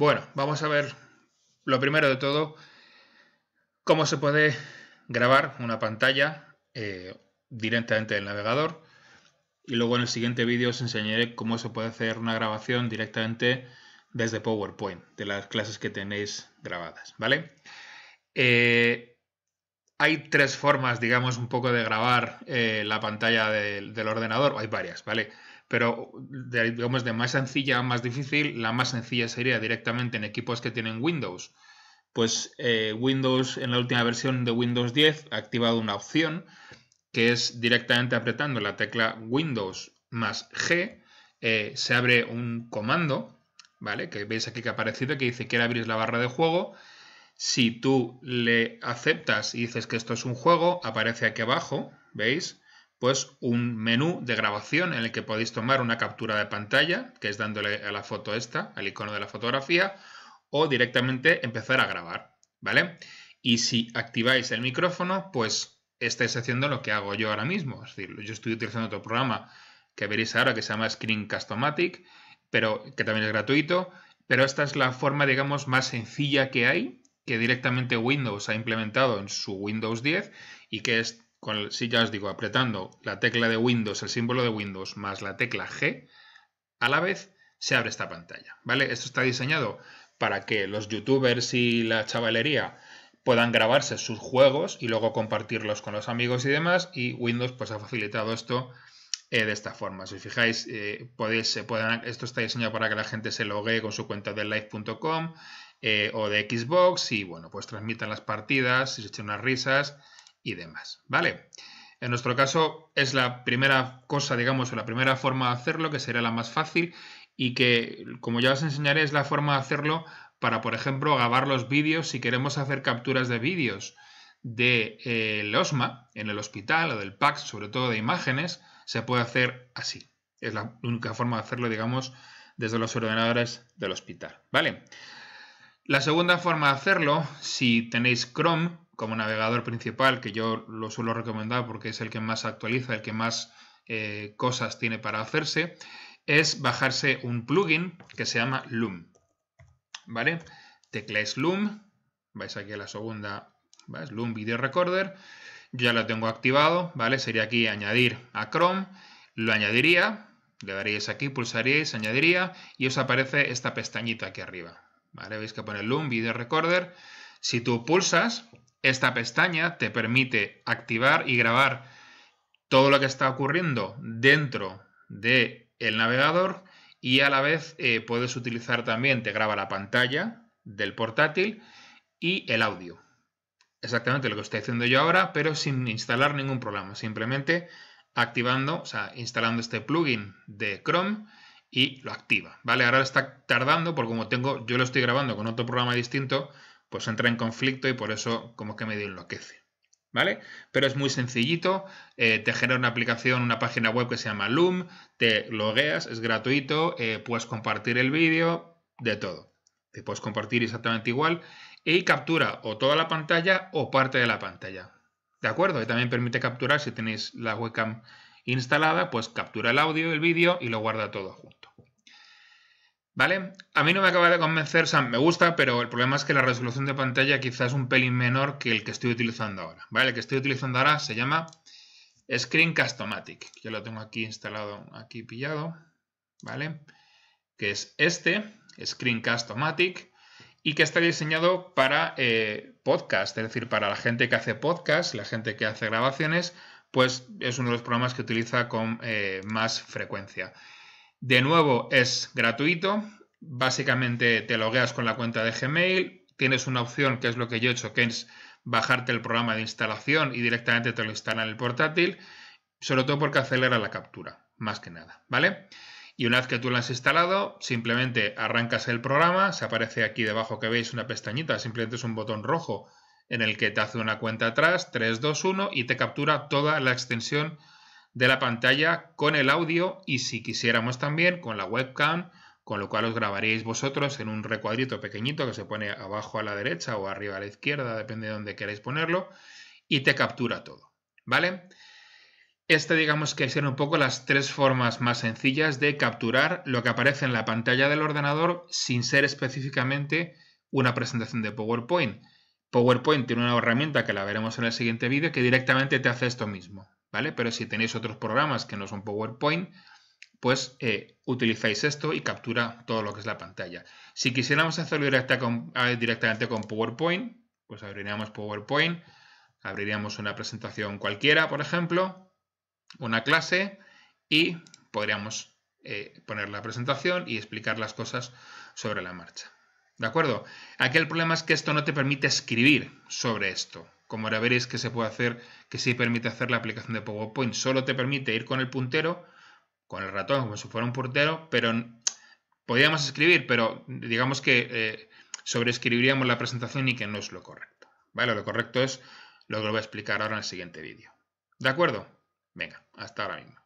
Bueno, vamos a ver lo primero de todo, cómo se puede grabar una pantalla eh, directamente del navegador. Y luego en el siguiente vídeo os enseñaré cómo se puede hacer una grabación directamente desde PowerPoint, de las clases que tenéis grabadas, ¿vale? Eh, hay tres formas, digamos, un poco de grabar eh, la pantalla del ordenador, hay varias, ¿vale? pero digamos de más sencilla a más difícil, la más sencilla sería directamente en equipos que tienen Windows. Pues eh, Windows en la última versión de Windows 10 ha activado una opción que es directamente apretando la tecla Windows más G, eh, se abre un comando, ¿vale? Que veis aquí que ha aparecido, que dice quiere abrir la barra de juego. Si tú le aceptas y dices que esto es un juego, aparece aquí abajo, ¿veis? pues un menú de grabación en el que podéis tomar una captura de pantalla, que es dándole a la foto esta, al icono de la fotografía, o directamente empezar a grabar, ¿vale? Y si activáis el micrófono, pues estáis haciendo lo que hago yo ahora mismo. Es decir, yo estoy utilizando otro programa que veréis ahora que se llama Screen Customatic pero que también es gratuito, pero esta es la forma, digamos, más sencilla que hay, que directamente Windows ha implementado en su Windows 10 y que es si ya os digo, apretando la tecla de Windows, el símbolo de Windows más la tecla G, a la vez se abre esta pantalla, ¿vale? Esto está diseñado para que los youtubers y la chavalería puedan grabarse sus juegos y luego compartirlos con los amigos y demás, y Windows pues ha facilitado esto eh, de esta forma. Si os fijáis, eh, podéis, se esto está diseñado para que la gente se logue con su cuenta de live.com eh, o de Xbox y bueno, pues transmitan las partidas, se echen unas risas y demás, ¿vale? En nuestro caso es la primera cosa, digamos, o la primera forma de hacerlo, que será la más fácil y que, como ya os enseñaré, es la forma de hacerlo para, por ejemplo, grabar los vídeos si queremos hacer capturas de vídeos del de, eh, OSMA en el hospital o del PAX, sobre todo de imágenes, se puede hacer así. Es la única forma de hacerlo, digamos, desde los ordenadores del hospital, ¿vale? La segunda forma de hacerlo, si tenéis Chrome, como navegador principal, que yo lo suelo recomendar porque es el que más actualiza, el que más eh, cosas tiene para hacerse, es bajarse un plugin que se llama Loom. ¿Vale? Tecleáis Loom, vais aquí a la segunda, Loom Video Recorder. ya lo tengo activado, ¿vale? Sería aquí añadir a Chrome, lo añadiría, le daríais aquí, pulsaríais, añadiría y os aparece esta pestañita aquí arriba, ¿vale? Veis que pone Loom Video Recorder. Si tú pulsas, esta pestaña te permite activar y grabar todo lo que está ocurriendo dentro del el navegador y a la vez eh, puedes utilizar también, te graba la pantalla del portátil y el audio. Exactamente lo que estoy haciendo yo ahora, pero sin instalar ningún programa, simplemente activando, o sea, instalando este plugin de Chrome y lo activa, ¿vale? Ahora está tardando porque como tengo, yo lo estoy grabando con otro programa distinto, pues entra en conflicto y por eso como que medio enloquece. ¿Vale? Pero es muy sencillito, eh, te genera una aplicación, una página web que se llama Loom, te logueas, es gratuito, eh, puedes compartir el vídeo, de todo. Te puedes compartir exactamente igual y captura o toda la pantalla o parte de la pantalla. ¿De acuerdo? Y también permite capturar, si tenéis la webcam instalada, pues captura el audio, el vídeo y lo guarda todo junto. ¿Vale? A mí no me acaba de convencer, Sam me gusta, pero el problema es que la resolución de pantalla quizás es un pelín menor que el que estoy utilizando ahora. ¿Vale? El que estoy utilizando ahora se llama Screencast-O-Matic. Yo lo tengo aquí instalado, aquí pillado, ¿vale? Que es este, Screencast-O-Matic, y que está diseñado para eh, podcast, es decir, para la gente que hace podcast, la gente que hace grabaciones, pues es uno de los programas que utiliza con eh, más frecuencia. De nuevo, es gratuito. Básicamente te logueas con la cuenta de Gmail. Tienes una opción, que es lo que yo he hecho, que es bajarte el programa de instalación y directamente te lo instala en el portátil, sobre todo porque acelera la captura, más que nada, ¿vale? Y una vez que tú lo has instalado, simplemente arrancas el programa, se aparece aquí debajo que veis una pestañita, simplemente es un botón rojo en el que te hace una cuenta atrás, 3, 2, 1, y te captura toda la extensión de la pantalla con el audio y si quisiéramos también con la webcam, con lo cual os grabaríais vosotros en un recuadrito pequeñito que se pone abajo a la derecha o arriba a la izquierda, depende de dónde queráis ponerlo, y te captura todo, ¿vale? Este digamos que son un poco las tres formas más sencillas de capturar lo que aparece en la pantalla del ordenador sin ser específicamente una presentación de PowerPoint. PowerPoint tiene una herramienta que la veremos en el siguiente vídeo que directamente te hace esto mismo, ¿vale? Pero si tenéis otros programas que no son PowerPoint, pues eh, utilizáis esto y captura todo lo que es la pantalla. Si quisiéramos hacerlo directamente con PowerPoint, pues abriríamos PowerPoint, abriríamos una presentación cualquiera, por ejemplo, una clase y podríamos eh, poner la presentación y explicar las cosas sobre la marcha. ¿De acuerdo? Aquí el problema es que esto no te permite escribir sobre esto como ahora veréis que se puede hacer, que sí permite hacer la aplicación de PowerPoint. Solo te permite ir con el puntero, con el ratón, como si fuera un puntero, pero podríamos escribir, pero digamos que eh, sobreescribiríamos la presentación y que no es lo correcto. ¿Vale? Lo correcto es lo que lo voy a explicar ahora en el siguiente vídeo. ¿De acuerdo? Venga, hasta ahora mismo.